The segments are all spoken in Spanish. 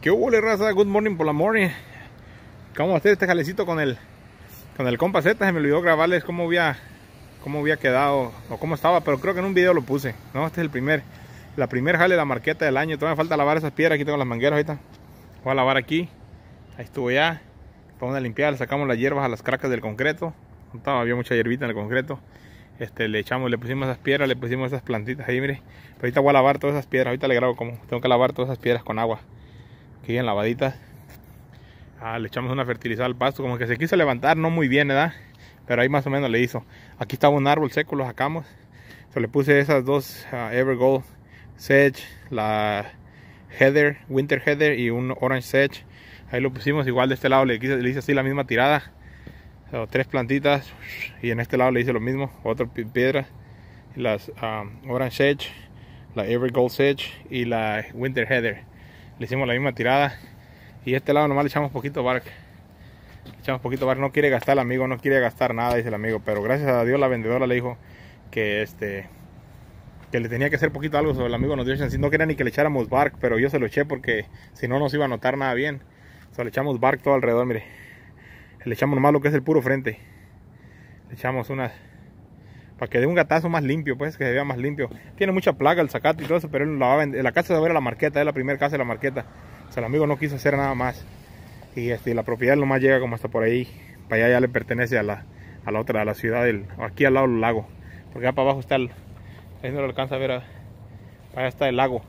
¿Qué hubo, le raza? Good morning por la morning. ¿Cómo hacer este jalecito con el con el compa Z? Se me olvidó grabarles cómo había, cómo había quedado o cómo estaba, pero creo que en un video lo puse. No, este es el primer, la primer jale de la marqueta del año. Todavía me falta lavar esas piedras. Aquí tengo las mangueras ahorita. Voy a lavar aquí. Ahí estuvo ya. Vamos a limpiar, sacamos las hierbas a las cracas del concreto. estaba, había mucha hierbita en el concreto. Este, le echamos, le pusimos esas piedras, le pusimos esas plantitas ahí, mire. ahorita voy a lavar todas esas piedras, ahorita le grabo como tengo que lavar todas esas piedras con agua que en lavaditas. Ah, le echamos una fertilizada al pasto, como que se quiso levantar, no muy bien, ¿verdad? Pero ahí más o menos le hizo. Aquí estaba un árbol seco, lo sacamos. Se le puse esas dos ah, Evergold Sedge, la Heather, Winter Heather y un Orange Sedge. Ahí lo pusimos, igual de este lado le, hice, le hice así la misma tirada. tres plantitas y en este lado le hice lo mismo, otra piedra. Las ah, Orange Sedge, la Evergold Sedge y la Winter Heather le hicimos la misma tirada y este lado nomás le echamos poquito bark le echamos poquito bark no quiere gastar el amigo no quiere gastar nada dice el amigo pero gracias a Dios la vendedora le dijo que este que le tenía que hacer poquito algo sobre el amigo nos dio si no quería ni que le echáramos bark pero yo se lo eché porque si no nos iba a notar nada bien o le echamos bark todo alrededor mire le echamos nomás lo que es el puro frente le echamos unas para que dé un gatazo más limpio, pues, que se vea más limpio. Tiene mucha plaga el zacate y todo eso, pero él la, la casa de ver a la marqueta, es la primera casa de la marqueta. O sea, el amigo no quiso hacer nada más. Y este, la propiedad nomás llega como hasta por ahí. Para allá ya le pertenece a la, a la otra, a la ciudad, del, aquí al lado del lago. Porque para abajo está el... Ahí no lo alcanza a ver. Ah, para allá está el lago.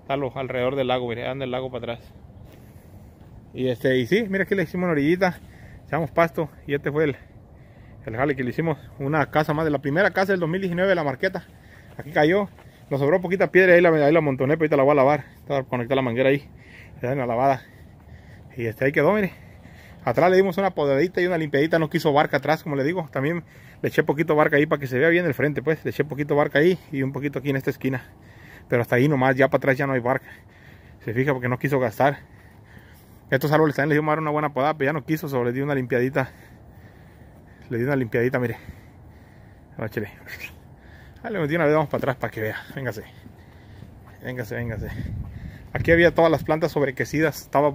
Está alrededor del lago, mire, anda el lago para atrás. Y este, y sí, mira aquí le hicimos una orillita, echamos pasto y este fue el, el que le hicimos una casa más de la primera casa del 2019 de la marqueta aquí cayó nos sobró poquita piedra ahí la, ahí la montoné pero ahorita la voy a lavar está conectada la manguera ahí le en la lavada y este ahí quedó mire atrás le dimos una podadita y una limpiadita no quiso barca atrás como le digo también le eché poquito barca ahí para que se vea bien el frente pues le eché poquito barca ahí y un poquito aquí en esta esquina pero hasta ahí nomás ya para atrás ya no hay barca se fija porque no quiso gastar estos árboles también les dimos una buena podada pero ya no quiso sobre di una limpiadita le di una limpiadita, mire. Ah, ah, le metí una vez, vamos para atrás para que vea. Véngase. Véngase, véngase. Aquí había todas las plantas sobrequecidas. Estaba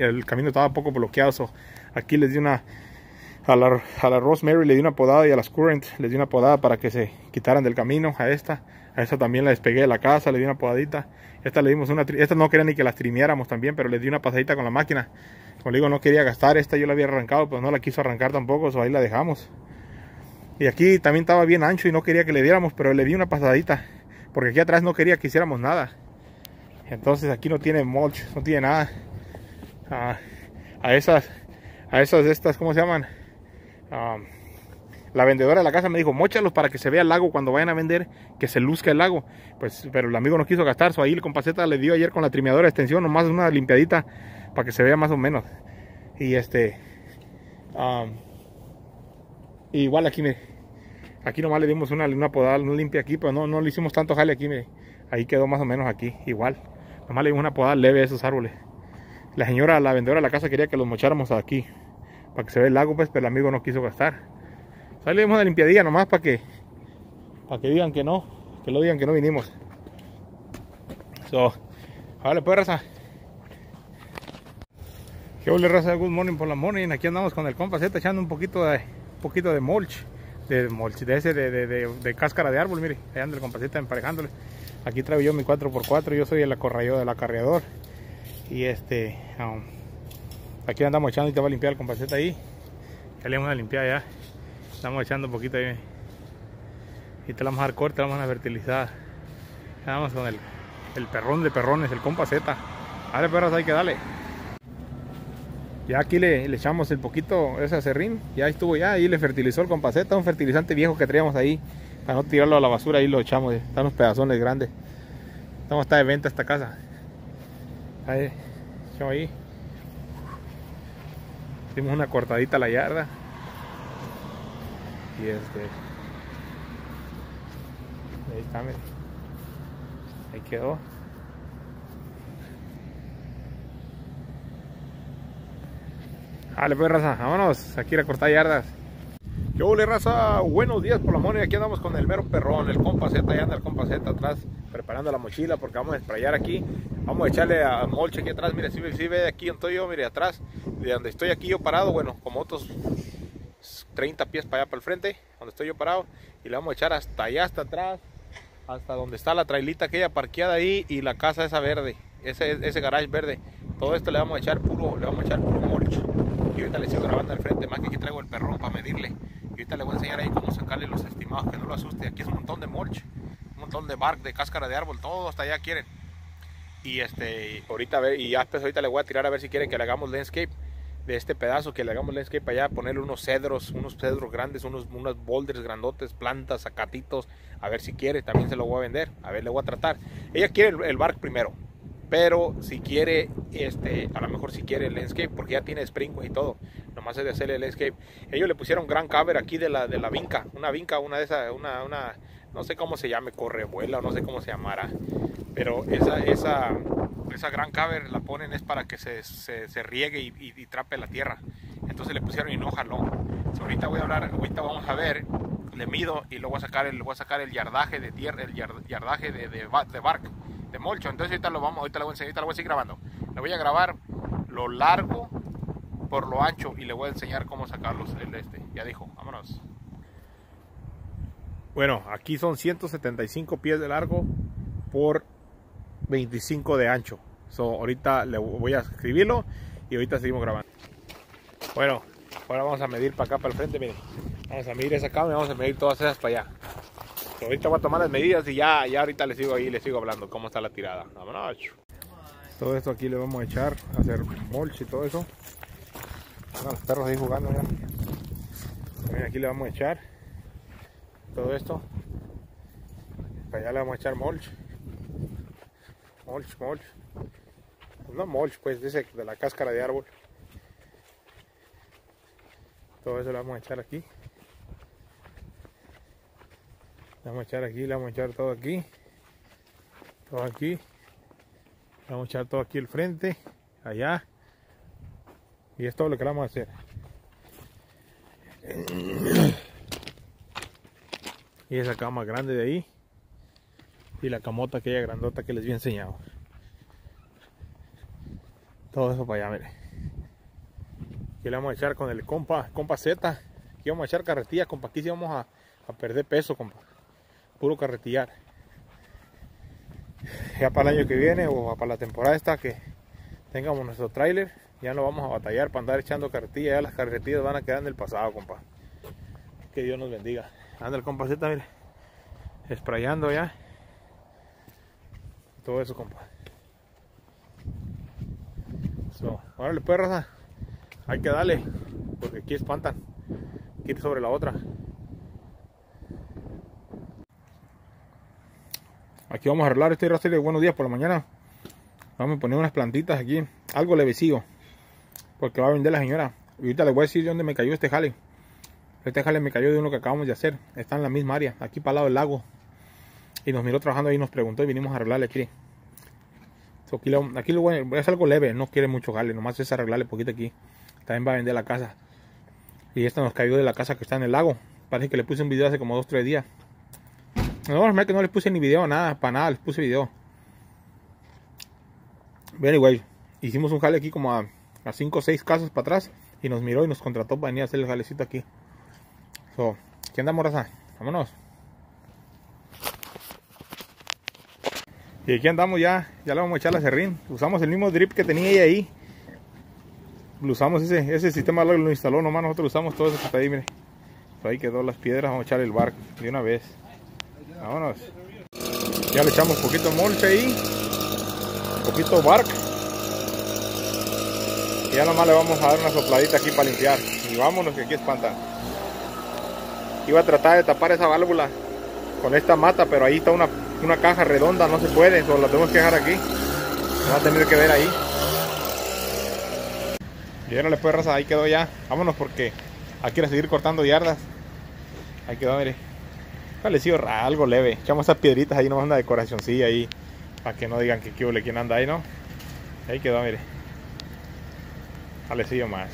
el camino estaba poco bloqueado. aquí les di una... A la, Rosemary le di una podada y a las Current les di una podada para que se quitaran del camino. A esta, a esta también la despegué de la casa, le di una podadita. Esta le dimos una, esta no quería ni que las trineáramos también, pero le di una pasadita con la máquina como digo, no quería gastar. Esta yo la había arrancado, pero pues no la quiso arrancar tampoco. So ahí la dejamos. Y aquí también estaba bien ancho y no quería que le diéramos, pero le di una pasadita. Porque aquí atrás no quería que hiciéramos nada. Entonces aquí no tiene mulch, no tiene nada. Ah, a esas, a esas estas, ¿cómo se llaman? Ah, la vendedora de la casa me dijo, mochalos para que se vea el lago cuando vayan a vender, que se luzca el lago. Pues, pero el amigo no quiso gastar, so ahí el compaceta le dio ayer con la trimeadora de extensión, nomás una limpiadita para que se vea más o menos. Y este, um, igual aquí, me aquí nomás le dimos una, una podada, limpia aquí, pero no, no le hicimos tanto jale aquí, me Ahí quedó más o menos aquí, igual. Nomás le dimos una podada leve a esos árboles. La señora, la vendedora de la casa quería que los mocháramos aquí, para que se vea el lago, pues, pero el amigo no quiso gastar. le dimos una limpiadilla nomás para que, para que digan que no, que lo digan que no vinimos. So, vale, pues, ¿Qué hola raza? Good morning por la morning. Aquí andamos con el compa echando un poquito de, un poquito de mulch. De mulch, de ese, de, cáscara de árbol, mire. allá anda el compa emparejándole. Aquí traigo yo mi 4x4. Yo soy el acorrayo del acarreador. Y este... Um, aquí andamos echando y te va a limpiar el compa ahí. Ya le vamos a limpiar ya. Estamos echando un poquito ahí. Y te la vamos a dar corta, la vamos a fertilizar. Andamos con el, perrón de perrones, el compaseta, Z. Dale perros, hay que darle. Ya aquí le, echamos el poquito ese acerrín, ya estuvo ya, ahí le fertilizó el compaceta, un fertilizante viejo que traíamos ahí, para no tirarlo a la basura, ahí lo echamos, están unos pedazones grandes. Estamos está de venta esta casa. Ahí, echamos ahí. Hicimos una cortadita a la yarda. Y este. Ahí está, Ahí quedó. Dale pues raza, vámonos, aquí a cortar yardas. Yo le raza, buenos días por la y aquí andamos con el mero perrón, el Z Allá anda el Z atrás preparando la mochila porque vamos a esprayar aquí, vamos a echarle a molche aquí atrás, mire, si ve, aquí estoy yo, mire atrás, de donde estoy aquí yo parado, bueno, como otros 30 pies para allá para el frente, donde estoy yo parado, y le vamos a echar hasta allá, hasta atrás, hasta donde está la trailita aquella parqueada ahí y la casa esa verde, ese, ese garage verde, todo esto le vamos a echar puro, le vamos a echar puro y ahorita le sigo grabando al frente, más que aquí traigo el perro para medirle. Y ahorita le voy a enseñar ahí cómo sacarle los estimados, que no lo asuste. Aquí es un montón de mulch, un montón de bark, de cáscara de árbol, todo hasta allá quieren. Y este, ahorita a ver, y ya ahorita le voy a tirar a ver si quieren que le hagamos landscape de este pedazo, que le hagamos landscape allá, ponerle unos cedros, unos cedros grandes, unos, unos boulders grandotes, plantas, zacatitos, a ver si quiere, también se lo voy a vender, a ver, le voy a tratar. Ella quiere el bark primero, pero si quiere, este, a lo mejor si quiere el landscape, porque ya tiene springway y todo, nomás es de hacer el landscape. Ellos le pusieron gran cover aquí de la, de la vinca, una vinca, una de esas, una, una, no sé cómo se llame, Correbuela o no sé cómo se llamará, pero esa, esa, esa gran cover la ponen es para que se, se, se riegue y, y, trape la tierra. Entonces le pusieron y no jaló. ahorita voy a hablar, ahorita vamos a ver, le mido y luego voy a sacar el, voy a sacar el yardaje de tierra, el yardaje de, de, de de molcho. Entonces ahorita lo vamos, ahorita voy a enseñar, seguir grabando. Le voy a grabar lo largo por lo ancho y le voy a enseñar cómo sacarlos el este. Ya dijo, vámonos. Bueno, aquí son 175 pies de largo por 25 de ancho. ahorita le voy a escribirlo y ahorita seguimos grabando. Bueno, ahora vamos a medir para acá, para el frente, miren. Vamos a medir esa cama y vamos a medir todas esas para allá ahorita voy a tomar las medidas y ya, ya ahorita les sigo ahí, les sigo hablando cómo está la tirada. Todo esto aquí le vamos a echar, hacer mulch y todo eso. los perros ahí jugando, mira. aquí le vamos a echar todo esto. allá le vamos a echar mulch. Mulch, mulch. No mulch, pues dice de la cáscara de árbol. Todo eso lo vamos a echar aquí vamos a echar aquí, le vamos a echar todo aquí. Todo aquí. Le vamos a echar todo aquí el frente, allá. Y es lo que le vamos a hacer. Y esa cama grande de ahí. Y la camota aquella grandota que les había enseñado. Todo eso para allá, mire. Aquí le vamos a echar con el compa, compa Z. Aquí vamos a echar carretilla, compa. Aquí sí vamos a, a perder peso, compa puro carretillar. Ya para el año que viene o para la temporada esta que tengamos nuestro tráiler, ya no vamos a batallar para andar echando carretillas, ya las carretillas van a quedar en el pasado, compa. Que Dios nos bendiga. Anda el compasita mire, esprayando ya. Todo eso, compa. So, pues, hay que darle, porque aquí espantan. Aquí sobre la otra. Aquí vamos a arreglar este rastro de buenos días por la mañana. Vamos a poner unas plantitas aquí. Algo levecillo. Porque va a vender la señora. Y ahorita le voy a decir dónde me cayó este jale. Este jale me cayó de uno que acabamos de hacer. Está en la misma área. Aquí para el lado del lago. Y nos miró trabajando y nos preguntó y vinimos a arreglarle aquí. aquí, es algo leve. No quiere mucho jale. Nomás es arreglarle poquito aquí. También va a vender la casa. Y esta nos cayó de la casa que está en el lago. Parece que le puse un video hace como 2-3 días. No, que no les puse ni video, nada, para nada, les puse video. Bien, güey, hicimos un jale aquí como a, 5 o 6 casas para atrás y nos miró y nos contrató para venir a hacer el jalecito aquí. So, ¿qué andamos, raza? Vámonos. Y aquí andamos ya, ya le vamos a echar la serrín. Usamos el mismo drip que tenía ella ahí. usamos ese, sistema lo, instaló nomás, nosotros usamos todo eso que ahí, mire. ahí quedó las piedras, vamos a echar el barco de una vez. Vámonos. Ya le echamos poquito mulch ahí. Poquito bark. Y ya nomás le vamos a dar una sopladita aquí para limpiar. Y vámonos que aquí espanta Iba a tratar de tapar esa válvula con esta mata, pero ahí está una, caja redonda, no se puede, eso la tenemos que dejar aquí. Va a tener que ver ahí. Y ahora puedo raza, ahí quedó ya. Vámonos porque hay que seguir cortando yardas. Ahí quedó, mire raro algo leve. Echamos esas piedritas ahí, nomás una decoracioncilla ahí. Para que no digan que qué quién anda ahí, ¿no? Ahí quedó, mire. Jalecillo más.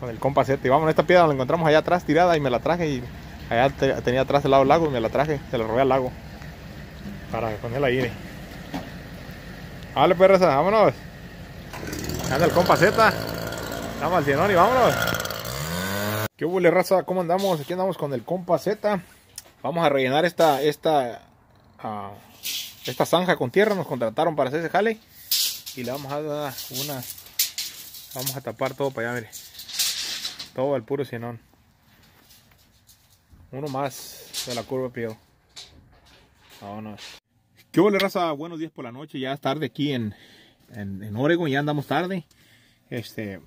Con el Z, Y vamos, esta piedra la encontramos allá atrás tirada y me la traje. Y allá tenía atrás el lado del lago y me la traje. Se la robé al lago. Para ponerla ahí, Dale Vale, pues, vámonos. Anda el Z Vamos al cienón y vámonos. ¿Qué huele raza? ¿Cómo andamos? Aquí andamos con el compa Z. Vamos a rellenar esta, esta, ah, esta zanja con tierra. Nos contrataron para hacer ese jale. Y le vamos a dar una... Vamos a tapar todo para allá, mire. Todo al puro sinón. Uno más de la curva, pío. Vámonos. ¿Qué huele raza? Buenos días por la noche. Ya es tarde aquí en, en, en Oregon. Ya andamos tarde. Este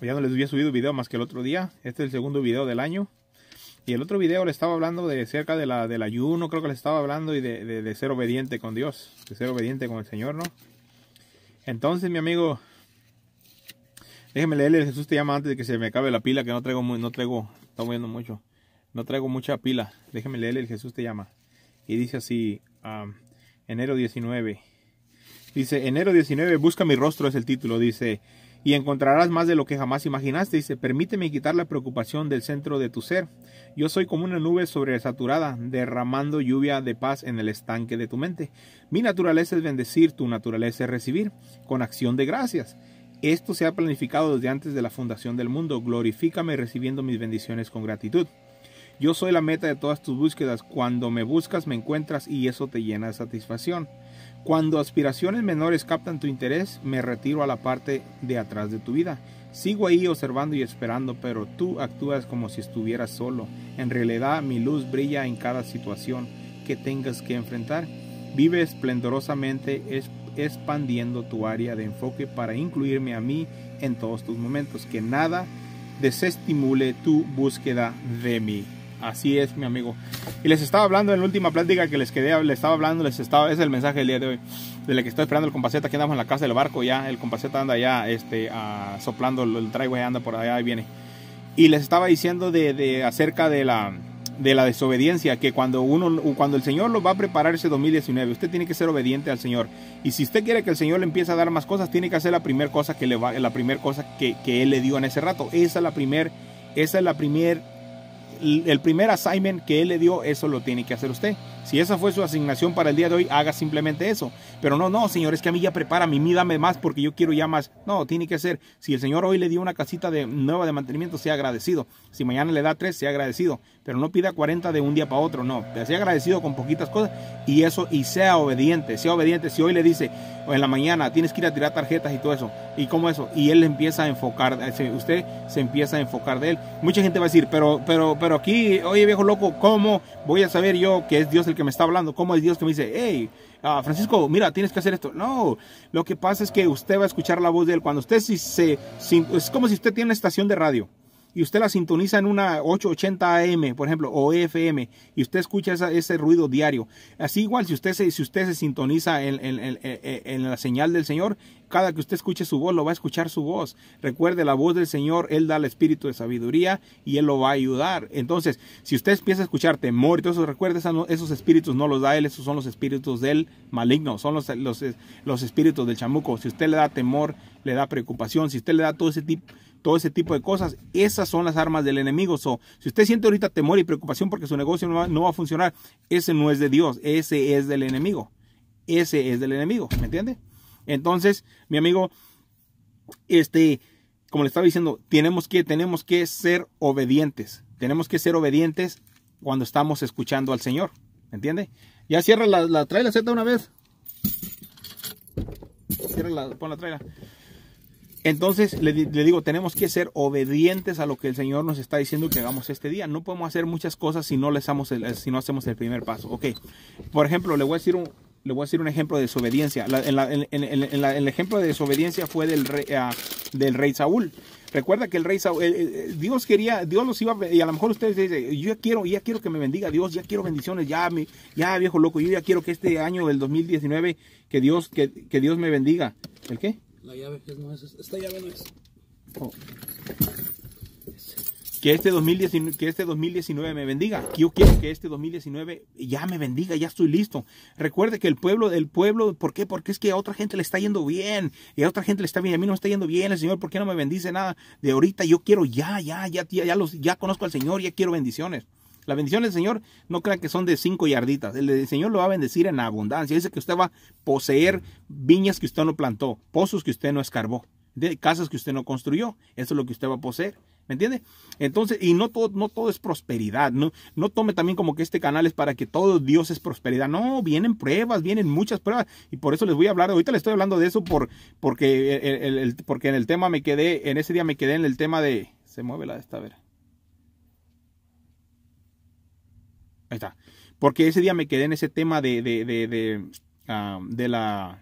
ya no les había subido video más que el otro día. Este es el segundo video del año. Y el otro video le estaba hablando de cerca de la, del ayuno, creo que le estaba hablando, y de, de, ser obediente con Dios, de ser obediente con el Señor, ¿no? Entonces, mi amigo, déjeme leerle, Jesús te llama antes de que se me acabe la pila, que no traigo, no traigo, está mucho, no traigo mucha pila. Déjeme leerle, Jesús te llama. Y dice así, enero 19. Dice, enero 19, busca mi rostro es el título, dice, y encontrarás más de lo que jamás imaginaste. Dice, permíteme quitar la preocupación del centro de tu ser. Yo soy como una nube sobresaturada, derramando lluvia de paz en el estanque de tu mente. Mi naturaleza es bendecir, tu naturaleza es recibir, con acción de gracias. Esto se ha planificado desde antes de la fundación del mundo. Glorifícame recibiendo mis bendiciones con gratitud. Yo soy la meta de todas tus búsquedas. Cuando me buscas, me encuentras y eso te llena de satisfacción. Cuando aspiraciones menores captan tu interés, me retiro a la parte de atrás de tu vida. Sigo ahí observando y esperando, pero tú actúas como si estuvieras solo. En realidad mi luz brilla en cada situación que tengas que enfrentar. Vive esplendorosamente expandiendo tu área de enfoque para incluirme a mí en todos tus momentos. Que nada desestimule tu búsqueda de mí. Así es, mi amigo. Y les estaba hablando en la última plática que les quedé, les estaba hablando, les estaba, es el mensaje del día de hoy, de la que estoy esperando el compaceta, aquí andamos en la casa del barco ya, el compaceta anda ya este, soplando, el driveway anda por allá y viene. Y les estaba diciendo de, de, acerca de la, de la desobediencia, que cuando, uno, cuando el Señor lo va a preparar ese 2019, usted tiene que ser obediente al Señor. Y si usted quiere que el Señor le empiece a dar más cosas, tiene que hacer la primera cosa, que, le va, la primer cosa que, que Él le dio en ese rato. Esa es la primera esa es la primera el primer assignment que él le dio, eso lo tiene que hacer usted. Si esa fue su asignación para el día de hoy, haga simplemente eso. Pero no, no, señor, es que a mí ya prepara, mí dame más porque yo quiero ya más. No, tiene que ser. Si el señor hoy le dio una casita de, nueva de mantenimiento, sea agradecido. Si mañana le da tres, sea agradecido. Pero no pida 40 de un día para otro, no. Sea agradecido con poquitas cosas y eso, y sea obediente, sea obediente. Si hoy le dice en la mañana tienes que ir a tirar tarjetas y todo eso, y cómo eso, y él empieza a enfocar, usted se empieza a enfocar de él. Mucha gente va a decir, pero, pero, pero aquí, oye viejo loco, ¿cómo voy a saber yo que es Dios el que me está hablando, cómo es Dios que me dice, hey, ah, Francisco, mira, tienes que hacer esto. No, lo que pasa es que usted va a escuchar la voz de Él. Cuando usted se, es como si usted tiene una estación de radio y usted la sintoniza en una 880 AM, por ejemplo, o FM, y usted escucha ese ruido diario. Así igual, si usted se, si usted se sintoniza en, la señal del Señor, cada que usted escuche su voz, lo va a escuchar su voz. Recuerde, la voz del Señor, Él da el espíritu de sabiduría y Él lo va a ayudar. Entonces, si usted empieza a escuchar temor y todo eso, recuerde, esos espíritus no los da Él, esos son los espíritus del maligno, son los, los, los espíritus del chamuco. Si usted le da temor, le da preocupación, si usted le da todo ese tipo todo ese tipo de cosas. Esas son las armas del enemigo. So, si usted siente ahorita temor y preocupación porque su negocio no va, a funcionar, ese no es de Dios, ese es del enemigo. Ese es del enemigo, ¿me entiende? Entonces, mi amigo, este, como le estaba diciendo, tenemos que, tenemos que ser obedientes. Tenemos que ser obedientes cuando estamos escuchando al Señor. ¿Me entiende? Ya cierra la, la traila una vez. Cierra la, pon la entonces le, digo, tenemos que ser obedientes a lo que el Señor nos está diciendo que hagamos este día. No podemos hacer muchas cosas si no, les hacemos el, si no hacemos el primer paso. Ok, por ejemplo, le voy a decir un, le voy a decir un ejemplo de desobediencia. el ejemplo de desobediencia fue del rey, ah, del rey Saúl. Recuerda que el rey Saúl, eh, eh, Dios quería, Dios los iba, y a lo mejor ustedes dicen, yo ya quiero, ya quiero que me bendiga Dios, ya quiero bendiciones, ya, mi, ya viejo loco, yo ya quiero que este año del 2019, que Dios, que, que Dios me bendiga. ¿El qué? Que este, 2019, que este 2019 me bendiga. Yo quiero que este 2019 ya me bendiga, ya estoy listo. Recuerde que el pueblo del pueblo, ¿por qué? Porque es que a otra gente le está yendo bien y a otra gente le está bien, a mí no me está yendo bien, el Señor, ¿por qué no me bendice nada de ahorita? Yo quiero ya, ya, ya, ya, ya los, ya conozco al Señor, ya quiero bendiciones. La bendición del Señor no crean que son de cinco yarditas. El Señor lo va a bendecir en abundancia. Dice que usted va a poseer viñas que usted no plantó, pozos que usted no escarbó, casas que usted no construyó. Eso es lo que usted va a poseer. ¿Me entiende? Entonces, y no todo, no todo es prosperidad, ¿no? No tome también como que este canal es para que todo Dios es prosperidad. No, vienen pruebas, vienen muchas pruebas. Y por eso les voy a hablar, ahorita les estoy hablando de eso por, porque, el, porque en el tema me quedé, en ese día me quedé en el tema de... Se mueve la de esta, a Porque ese día me quedé en ese tema de, ah, la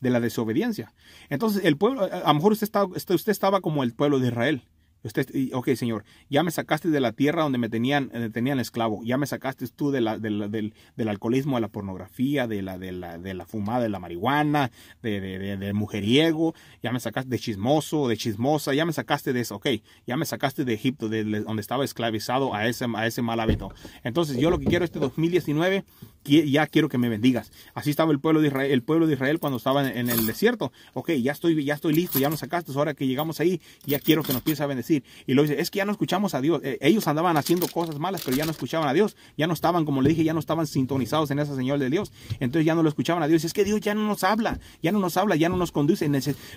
de la desobediencia. Entonces, el pueblo, a lo mejor usted, usted estaba como el pueblo de Israel. Usted, ok, Señor, ya me sacaste de la tierra donde me tenían, eh, tenían esclavo, ya me sacaste tú de la, del, del, alcoholismo, de la pornografía, de la, de la, de la fumada, de la marihuana, de, de, mujeriego, ya me sacaste de chismoso, de chismosa, ya me sacaste de eso, ok, ya me sacaste de Egipto, de, donde estaba esclavizado a ese, a ese mal hábito. Entonces yo lo que quiero este 2019 ya quiero que me bendigas. Así estaba el pueblo de Israel, el pueblo de Israel cuando estaba en el desierto. Ok, ya estoy, ya estoy listo, ya nos sacaste, ahora que llegamos ahí, ya quiero que nos empieces a bendecir. Y lo dice, es que ya no escuchamos a Dios. Eh, ellos andaban haciendo cosas malas, pero ya no escuchaban a Dios. Ya no estaban, como le dije, ya no estaban sintonizados en esa señal de Dios. Entonces ya no lo escuchaban a Dios. Es que Dios ya no nos habla, ya no nos habla, ya no nos conduce.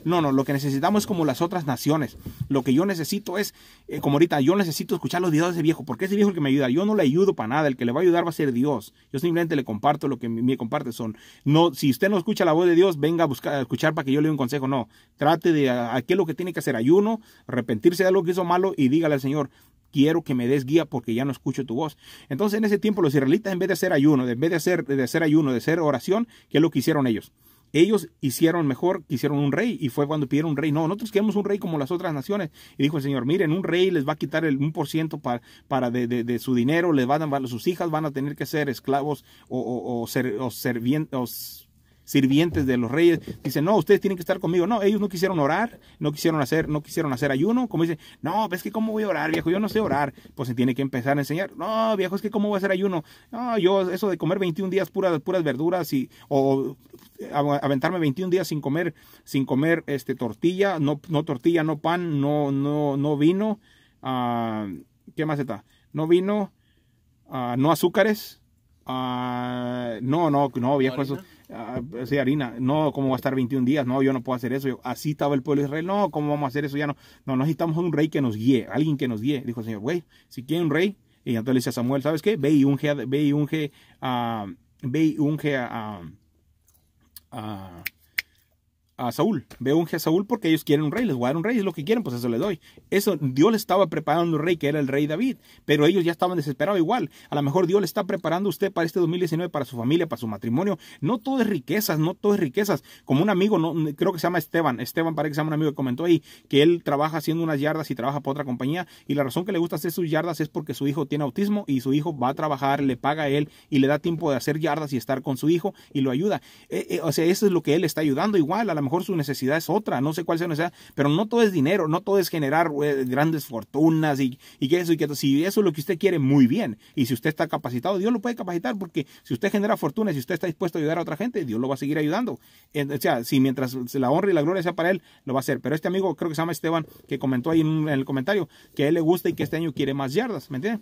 No, no, lo que necesitamos es como las otras naciones. Lo que yo necesito es, eh, como ahorita, yo necesito escuchar los dioses de ese viejo, porque ese viejo el que me ayuda. Yo no le ayudo para nada, el que le va a ayudar va a ser Dios. Yo simplemente le comparto lo que me comparte son. No, si usted no escucha la voz de Dios, venga a buscar a escuchar para que yo le dé un consejo. No, trate de aquello lo que tiene que hacer, ayuno, arrepentirse de lo que hizo malo y dígale al Señor, quiero que me des guía porque ya no escucho tu voz. Entonces en ese tiempo los israelitas en vez de hacer ayuno, en vez de hacer, de hacer ayuno, de hacer oración, ¿qué es lo que hicieron ellos? ellos hicieron mejor, hicieron un rey y fue cuando pidieron un rey. No, nosotros queremos un rey como las otras naciones. Y dijo el Señor, miren, un rey les va a quitar el 1% para, para de, de, su dinero, les van a, sus hijas van a tener que ser esclavos o, o, o ser, o sirvientes de los reyes, dicen, no, ustedes tienen que estar conmigo. No, ellos no quisieron orar, no quisieron hacer, no quisieron hacer ayuno. Como dicen, no, es que cómo voy a orar, viejo, yo no sé orar. Pues se tiene que empezar a enseñar. No, viejo, es que cómo voy a hacer ayuno. No, yo eso de comer 21 días puras, puras verduras y, o aventarme 21 días sin comer, sin comer este, tortilla, no, no tortilla, no pan, no, no, no vino. Ah, ¿Qué más está? No vino, ah, no azúcares. Ah, no, no, no, viejo, eso Ah, harina, no, ¿cómo va a estar 21 días? No, yo no puedo hacer eso, así estaba el pueblo de Israel, no, ¿cómo vamos a hacer eso? Ya no, no, necesitamos un rey que nos guíe, alguien que nos guíe, dijo el Señor, güey, si quiere un rey, y entonces le dice a Samuel, ¿sabes qué? Ve y unge, ve y unge, a ve y unge a... A a Saúl. Veo un a Saúl porque ellos quieren un rey, les voy a dar un rey, es lo que quieren, pues eso les doy. Eso, Dios le estaba preparando un rey que era el rey David, pero ellos ya estaban desesperados igual. A lo mejor Dios le está preparando usted para este 2019, para su familia, para su matrimonio. No todo es riquezas, no todo es riquezas. Como un amigo, no, creo que se llama Esteban, Esteban parece que se llama un amigo que comentó ahí que él trabaja haciendo unas yardas y trabaja para otra compañía y la razón que le gusta hacer sus yardas es porque su hijo tiene autismo y su hijo va a trabajar, le paga a él y le da tiempo de hacer yardas y estar con su hijo y lo ayuda. Eh, eh, o sea, eso es lo que él está ayudando igual mejor su necesidad es otra, no sé cuál sea necesidad, pero no todo es dinero, no todo es generar eh, grandes fortunas y, y que eso y que Si eso es lo que usted quiere, muy bien. Y si usted está capacitado, Dios lo puede capacitar, porque si usted genera fortunas, si usted está dispuesto a ayudar a otra gente, Dios lo va a seguir ayudando. O sea, si mientras la honra y la gloria sea para él, lo va a hacer. Pero este amigo, creo que se llama Esteban, que comentó ahí en, el comentario, que a él le gusta y que este año quiere más yardas, ¿me entiendes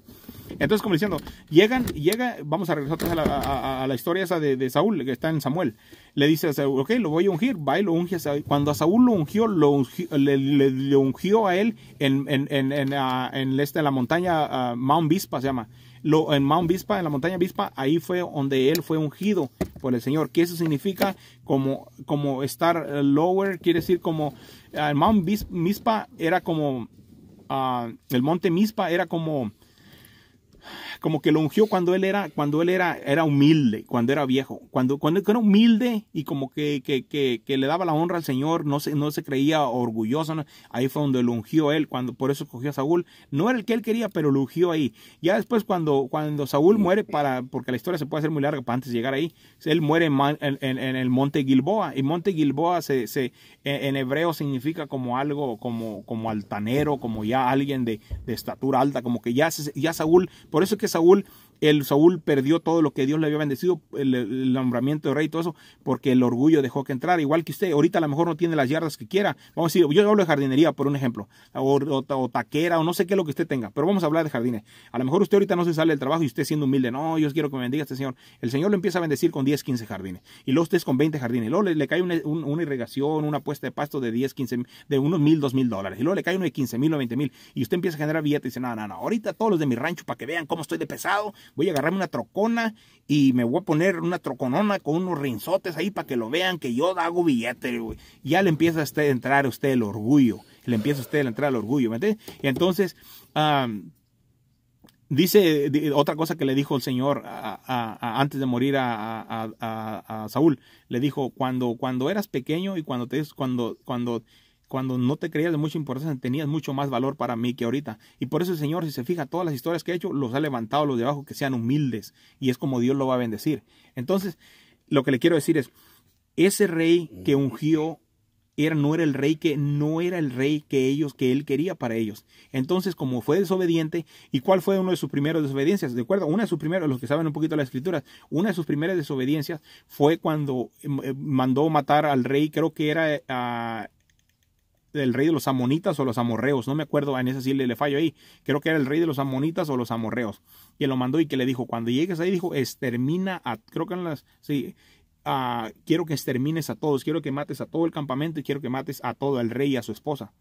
Entonces, como diciendo, llegan, llega, vamos a regresar a la, historia esa de Saúl, que está en Samuel le dice a Saúl, ok, lo voy a ungir, va y lo unge a Cuando a Saúl lo ungió, lo le, ungió a él en, en, ah, este, la montaña ah, Mount Vispa, se llama. Lo, en Mount Vispa, en la montaña Bispa ahí fue donde él fue ungido por el Señor. qué eso significa como, como estar eh, lower, quiere decir como, ah, el Mount Vispa era como, el monte Mispa era como, como que lo ungió cuando él era, cuando él era, era humilde, cuando era viejo, cuando, cuando era humilde y como que, le daba la honra al Señor, no se, no se creía orgulloso, ahí fue donde lo ungió él, cuando por eso cogió a Saúl, no era el que él quería, pero lo ungió ahí. Ya después cuando, cuando Saúl muere, para, porque la historia se puede hacer muy larga para antes llegar ahí, él muere en, el monte Gilboa, y monte Gilboa se, en hebreo significa como algo, como, como altanero, como ya alguien de, estatura alta, como que ya, ya Saúl, por eso es que Saúl el Saúl perdió todo lo que Dios le había bendecido, el, nombramiento de rey y todo eso, porque el orgullo dejó que entrar, Igual que usted, ahorita a lo mejor no tiene las yardas que quiera. Vamos a decir, yo hablo de jardinería, por un ejemplo, o, taquera, o no sé qué es lo que usted tenga, pero vamos a hablar de jardines. A lo mejor usted ahorita no se sale del trabajo y usted siendo humilde, no, yo quiero que me bendiga este Señor. El Señor lo empieza a bendecir con 10, 15 jardines. Y luego usted es con 20 jardines. Y luego le, cae una, irrigación, una puesta de pasto de 10, 15, de unos mil, dos mil dólares. Y luego le cae uno de 15 mil o 20 mil. Y usted empieza a generar billetes y dice, no, no, no, ahorita todos los de mi rancho para que vean cómo estoy de pesado, voy a agarrarme una trocona y me voy a poner una troconona con unos rinzotes ahí para que lo vean que yo hago billete, Ya le empieza a usted, entrar a usted el orgullo, le empieza a usted a entrar el orgullo, ¿me Y entonces, dice otra cosa que le dijo el Señor antes de morir a, Saúl, le dijo, cuando, cuando eras pequeño y cuando, te, cuando, cuando cuando no te creías de mucha importancia, tenías mucho más valor para mí que ahorita. Y por eso el Señor, si se fija, todas las historias que ha hecho, los ha levantado los de abajo, que sean humildes. Y es como Dios lo va a bendecir. Entonces, lo que le quiero decir es, ese rey que ungió era, no era el rey que no era el rey que ellos que él quería para ellos. Entonces, como fue desobediente, ¿y cuál fue uno de sus primeros desobediencias? De acuerdo, una de sus primeros, los que saben un poquito las escrituras, una de sus primeras desobediencias fue cuando eh, mandó matar al rey, creo que era a ah, el rey de los amonitas o los amorreos, no me acuerdo, en ese sí le, le, fallo ahí, creo que era el rey de los amonitas o los amorreos, Y él lo mandó y que le dijo, cuando llegues ahí, dijo, extermina a, creo que en las, sí, quiero que extermines a todos, quiero que mates a todo el campamento y quiero que mates a todo el rey y a su esposa.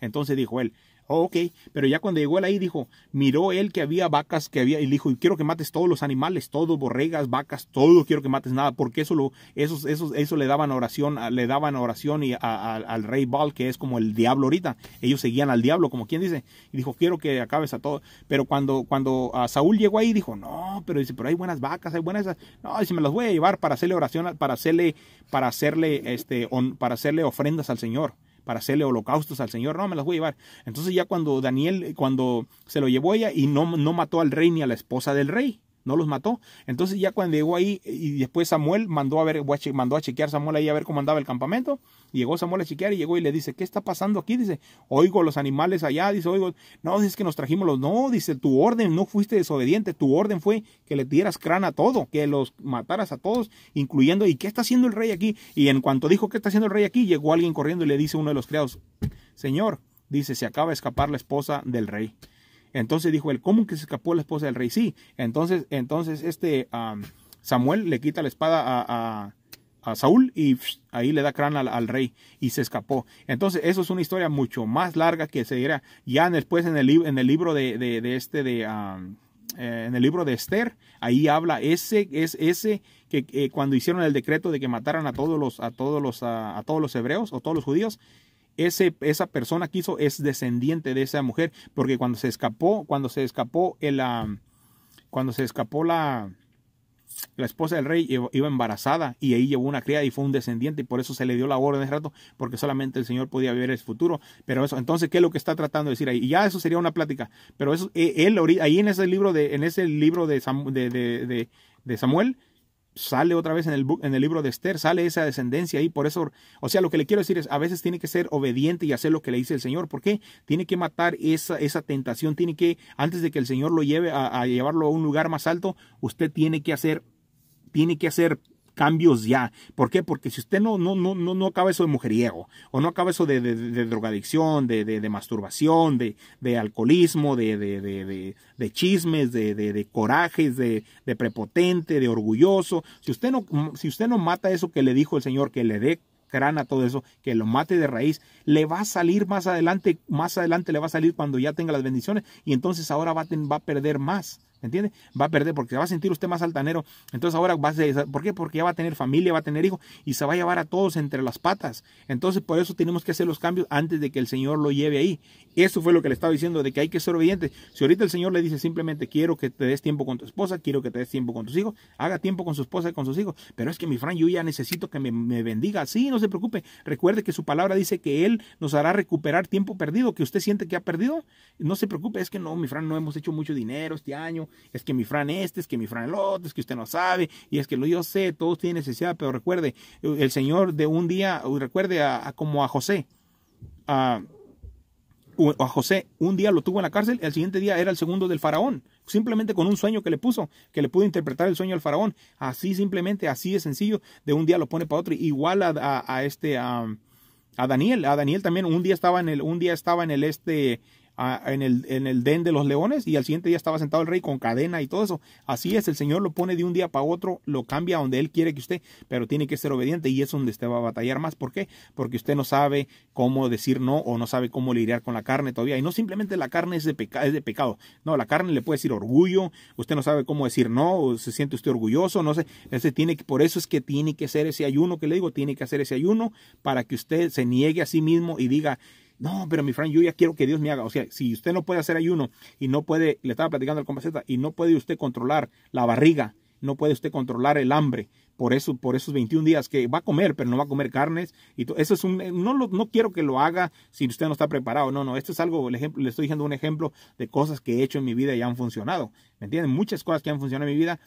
Entonces dijo él, Okay, oh, ok, pero ya cuando llegó él ahí dijo, miró él que había vacas, que había, y dijo, quiero que mates todos los animales, todos, borregas, vacas, todo, quiero que mates nada, porque eso, lo, esos eso, eso le daban oración, le daban oración y al rey Baal, que es como el diablo ahorita, ellos seguían al diablo, como quien dice, y dijo, quiero que acabes a todo, pero cuando, cuando a ah, Saúl llegó ahí, dijo, no, pero dice, pero hay buenas vacas, hay buenas, no, dice, me las voy a llevar para hacerle oración, para hacerle, para hacerle, este, para hacerle ofrendas al Señor para hacerle holocaustos al Señor, no, me las voy a llevar. Entonces ya cuando Daniel, cuando se lo llevó ella y no, no mató al rey ni a la esposa del rey, no los mató. Entonces ya cuando llegó ahí y después Samuel mandó a ver, mandó a chequear Samuel ahí a ver cómo andaba el campamento. Llegó Samuel a chequear y llegó y le dice, ¿qué está pasando aquí? Dice, oigo los animales allá, dice, oigo, no, es que nos trajimos los, no, dice, tu orden, no fuiste desobediente, tu orden fue que le dieras crana a todo, que los mataras a todos, incluyendo, ¿y qué está haciendo el rey aquí? Y en cuanto dijo, ¿qué está haciendo el rey aquí? Llegó alguien corriendo y le dice a uno de los criados, Señor, dice, se acaba de escapar la esposa del rey. Entonces dijo él, ¿cómo que se escapó la esposa del rey? Sí, entonces, entonces este Samuel le quita la espada a, Saúl y ahí le da cráneo al, rey y se escapó. Entonces, eso es una historia mucho más larga que se dirá. ya después en el, libro de, este de eh, en el libro de Esther, ahí habla ese es ese que eh, cuando hicieron el decreto de que mataran a todos los a todos los a, a todos los hebreos o todos los judíos, ese, esa persona que hizo es descendiente de esa mujer, porque cuando se escapó, cuando se escapó el, ah, cuando se escapó la, la esposa del rey iba embarazada y ahí llevó una cría y fue un descendiente y por eso se le dio la orden de rato porque solamente el Señor podía ver el futuro. Pero eso, entonces, ¿qué es lo que está tratando de decir ahí? Y ya eso sería una plática. Pero eso, eh, él, ahí en ese libro de, en ese libro de, de Samuel sale otra vez en el, en el libro de Esther, sale esa descendencia ahí, por eso, o sea, lo que le quiero decir es, a veces tiene que ser obediente y hacer lo que le dice el Señor, porque qué? Tiene que matar esa, esa tentación, tiene que, antes de que el Señor lo lleve a llevarlo a un lugar más alto, usted tiene que hacer, tiene que hacer cambios ya. ¿Por qué? Porque si usted no, no, no, no acaba eso de mujeriego, o no acaba eso de, de, de drogadicción, de, de, masturbación, de, alcoholismo, de, chismes, de, corajes, de, prepotente, de orgulloso, si usted, no, si usted no mata eso que le dijo el Señor, que le dé crana, todo eso, que lo mate de raíz, le va a salir más adelante, más adelante le va a salir cuando ya tenga las bendiciones y entonces ahora va va a perder más. ¿Entiende? Va a perder porque va a sentir usted más altanero. Entonces ahora va a ¿Por qué? Porque ya va a tener familia, va a tener hijos y se va a llevar a todos entre las patas. Entonces por eso tenemos que hacer los cambios antes de que el Señor lo lleve ahí. Eso fue lo que le estaba diciendo, de que hay que ser obediente. Si ahorita el Señor le dice simplemente quiero que te des tiempo con tu esposa, quiero que te des tiempo con tus hijos, haga tiempo con su esposa y con sus hijos. Pero es que mi Fran, yo ya necesito que me, me bendiga. Sí, no se preocupe. Recuerde que su palabra dice que Él nos hará recuperar tiempo perdido, que usted siente que ha perdido. No se preocupe, es que no, mi Fran, no hemos hecho mucho dinero este año es que mi Fran este, es que mi Fran el otro, es que usted no sabe, y es que lo yo sé, todos tienen necesidad, pero recuerde, el Señor de un día, recuerde a, como a José, a, a José, un día lo tuvo en la cárcel, el siguiente día era el segundo del faraón, simplemente con un sueño que le puso, que le pudo interpretar el sueño al faraón, así simplemente, así de sencillo, de un día lo pone para otro, igual a, este... a Daniel, a Daniel también un día estaba en el un día estaba en el este en, el, en el den de los leones y al siguiente día estaba sentado el rey con cadena y todo eso. Así es, el Señor lo pone de un día para otro, lo cambia donde Él quiere que usted, pero tiene que ser obediente y es donde usted va a batallar más. ¿Por qué? Porque usted no sabe cómo decir no o no sabe cómo lidiar con la carne todavía. Y no simplemente la carne es de, es de pecado, no, la carne le puede decir orgullo, usted no sabe cómo decir no, o se siente usted orgulloso, no sé. Ese tiene que, por eso es que tiene que ser ese ayuno que le digo, tiene que hacer ese ayuno para que usted se niegue a sí mismo y diga, no, pero mi Frank, yo ya quiero que Dios me haga. O sea, si usted no puede hacer ayuno y no puede, le estaba platicando al compaceta, y no puede usted controlar la barriga, no puede usted controlar el hambre, por eso, por esos 21 días que va a comer, pero no va a comer carnes. Y eso es un, eh, no, no quiero que lo haga si usted no está preparado. No, no, esto es algo, ejemplo, le estoy diciendo un ejemplo de cosas que he hecho en mi vida y han funcionado. ¿Me entienden? Muchas cosas que han funcionado en mi vida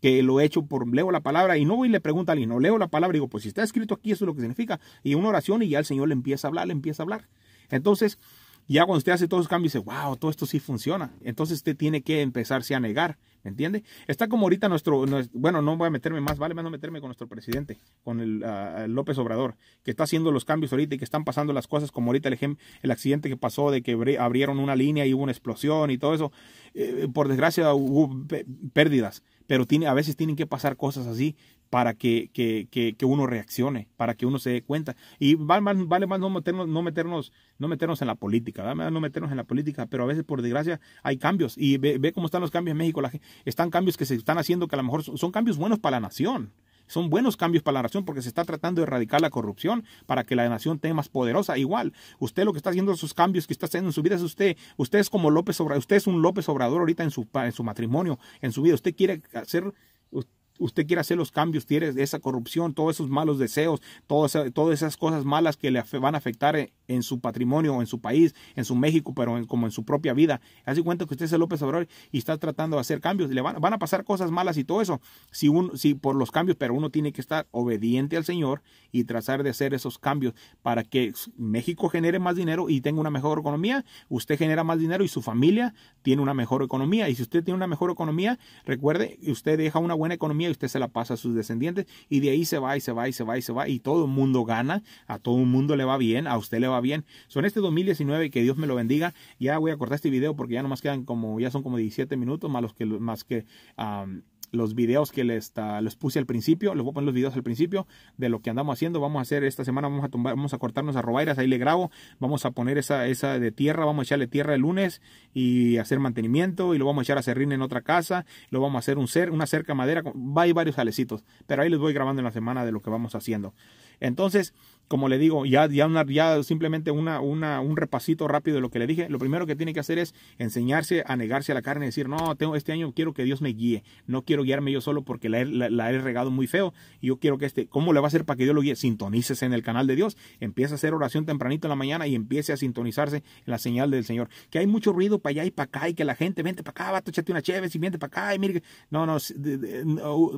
que lo he hecho por leo la palabra y no voy y le pregunto a alguien, no leo la palabra y digo, pues si está escrito aquí, eso es lo que significa. Y una oración y ya el Señor le empieza a hablar, le empieza a hablar. Entonces, ya cuando usted hace todos los cambios, dice, wow, todo esto sí funciona. Entonces usted tiene que empezarse a negar, ¿me entiende? Está como ahorita nuestro, bueno, no voy a meterme más, vale más no meterme con nuestro presidente, con ah, el López Obrador, que está haciendo los cambios ahorita y que están pasando las cosas, como ahorita el, el accidente que pasó de que abrieron una línea y hubo una explosión y todo eso. Eh, por desgracia hubo pérdidas, pero tiene, a veces tienen que pasar cosas así para que, uno reaccione, para que uno se dé cuenta. Y vale más, vale más no, meternos, no, meternos, no meternos en la política, no meternos en la política, pero a veces por desgracia hay cambios. Y ve, ve cómo están los cambios en México. La, están cambios que se están haciendo que a lo mejor son, cambios buenos para la nación son buenos cambios para la nación porque se está tratando de erradicar la corrupción para que la nación tenga más poderosa. Igual, usted lo que está haciendo sus cambios que está haciendo en su vida es usted. Usted es como López Obrador, usted es un López Obrador ahorita en su, en su matrimonio, en su vida. Usted quiere hacer usted quiere hacer los cambios, tiene esa corrupción, todos esos malos deseos, todas, esas cosas malas que le van a afectar en, su patrimonio, en su país, en su México, pero como en su propia vida. Hace cuenta que usted es el López Obrador y está tratando de hacer cambios. Le van, van a pasar cosas malas y todo eso si uno, si por los cambios, pero uno tiene que estar obediente al Señor y tratar de hacer esos cambios para que México genere más dinero y tenga una mejor economía, usted genera más dinero y su familia tiene una mejor economía. Y si usted tiene una mejor economía, recuerde, usted deja una buena economía y usted se la pasa a sus descendientes y de ahí se va y se va y se va y se va y todo el mundo gana, a todo el mundo le va bien, a usted le va bien. Son este 2019 que Dios me lo bendiga. Ya voy a cortar este video porque ya nomás quedan como, ya son como 17 minutos más los que, más que, los videos que les, puse al principio, les voy a poner los videos al principio de lo que andamos haciendo, vamos a hacer esta semana, vamos a vamos a cortarnos a robairas, ahí le grabo, vamos a poner esa, esa de tierra, vamos a echarle tierra el lunes y hacer mantenimiento y lo vamos a echar a serrín en otra casa, lo vamos a hacer un una cerca madera, va y varios jalecitos, pero ahí les voy grabando en la semana de lo que vamos haciendo. Entonces, como le digo, ya, ya, una, simplemente una, una, un repasito rápido de lo que le dije. Lo primero que tiene que hacer es enseñarse a negarse a la carne, y decir, no, tengo, este año quiero que Dios me guíe, no quiero guiarme yo solo porque la, he regado muy feo y yo quiero que este, ¿cómo le va a hacer para que Dios lo guíe? Sintonícese en el canal de Dios, empieza a hacer oración tempranito en la mañana y empiece a sintonizarse en la señal del Señor. Que hay mucho ruido para allá y para acá y que la gente, vente para acá, a échate una chévere, y vente para acá y mire, no, no,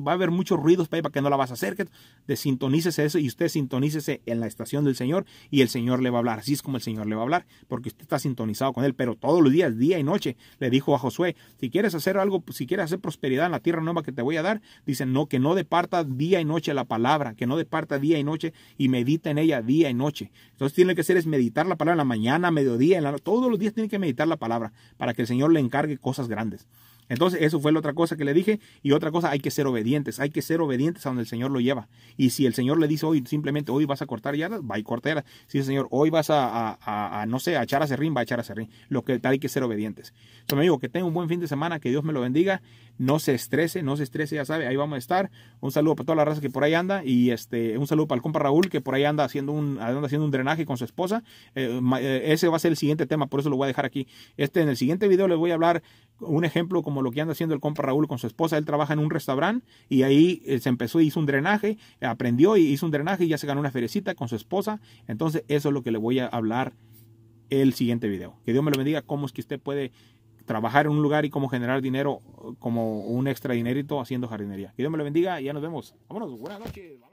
va a haber muchos ruidos para, allá para que no la vas a hacer, que desintonícese eso y usted sintonícese en la estación del Señor y el Señor le va a hablar. Así es como el Señor le va a hablar, porque usted está sintonizado con Él. Pero todos los días, día y noche, le dijo a Josué, si quieres hacer algo, pues, si quieres hacer prosperidad en la tierra nueva que te voy a dar, dice, no, que no departa día y noche la palabra, que no departa día y noche y medita en ella día y noche. Entonces tiene que hacer es meditar la palabra en la mañana, mediodía, en la, todos los días tiene que meditar la palabra para que el Señor le encargue cosas grandes. Entonces, eso fue la otra cosa que le dije. Y otra cosa, hay que ser obedientes. Hay que ser obedientes a donde el Señor lo lleva. Y si el Señor le dice hoy, simplemente hoy vas a cortar yardas, va y cortar Si el Señor hoy vas a, no sé, a echar a serrín, va a echar a serrín. Lo que hay que ser obedientes. Entonces, me digo, que tenga un buen fin de semana, que Dios me lo bendiga. No se estrese, no se estrese, ya sabe, ahí vamos a estar. Un saludo para toda la raza que por ahí anda y este, un saludo para el compa Raúl que por ahí anda haciendo un, haciendo un drenaje con su esposa. Eh, eh, ese va a ser el siguiente tema, por eso lo voy a dejar aquí. Este, en el siguiente video les voy a hablar un ejemplo como lo que anda haciendo el compa Raúl con su esposa. Él trabaja en un restaurante y ahí eh, se empezó, y hizo un drenaje, aprendió y hizo un drenaje y ya se ganó una ferecita con su esposa. Entonces eso es lo que le voy a hablar el siguiente video. Que Dios me lo bendiga, cómo es que usted puede trabajar en un lugar y cómo generar dinero como un extra dinerito haciendo jardinería. Que Dios me lo bendiga y ya nos vemos. Vámonos, buenas noches.